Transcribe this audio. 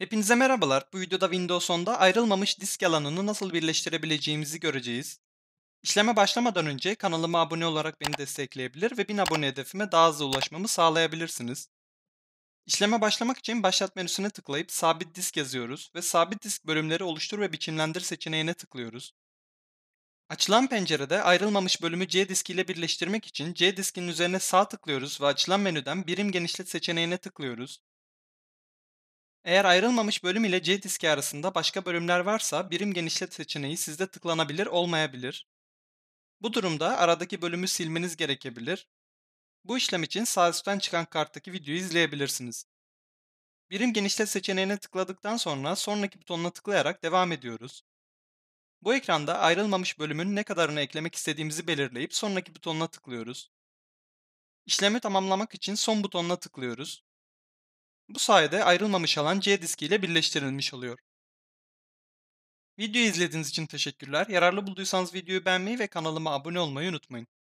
Hepinize merhabalar. Bu videoda Windows 10'da ayrılmamış disk alanını nasıl birleştirebileceğimizi göreceğiz. İşleme başlamadan önce kanalıma abone olarak beni destekleyebilir ve 1000 abone hedefime daha hızlı ulaşmamı sağlayabilirsiniz. İşleme başlamak için başlat menüsüne tıklayıp sabit disk yazıyoruz ve sabit disk bölümleri oluştur ve biçimlendir seçeneğine tıklıyoruz. Açılan pencerede ayrılmamış bölümü C disk ile birleştirmek için C diskin üzerine sağ tıklıyoruz ve açılan menüden birim genişlet seçeneğine tıklıyoruz. Eğer ayrılmamış bölüm ile C diski arasında başka bölümler varsa birim genişlet seçeneği sizde tıklanabilir olmayabilir. Bu durumda aradaki bölümü silmeniz gerekebilir. Bu işlem için sağ üstten çıkan karttaki videoyu izleyebilirsiniz. Birim genişlet seçeneğine tıkladıktan sonra sonraki butonuna tıklayarak devam ediyoruz. Bu ekranda ayrılmamış bölümün ne kadarını eklemek istediğimizi belirleyip sonraki butonuna tıklıyoruz. İşlemi tamamlamak için son butonuna tıklıyoruz. Bu sayede ayrılmamış alan C diskiyle birleştirilmiş oluyor. Videoyu izlediğiniz için teşekkürler. Yararlı bulduysanız videoyu beğenmeyi ve kanalıma abone olmayı unutmayın.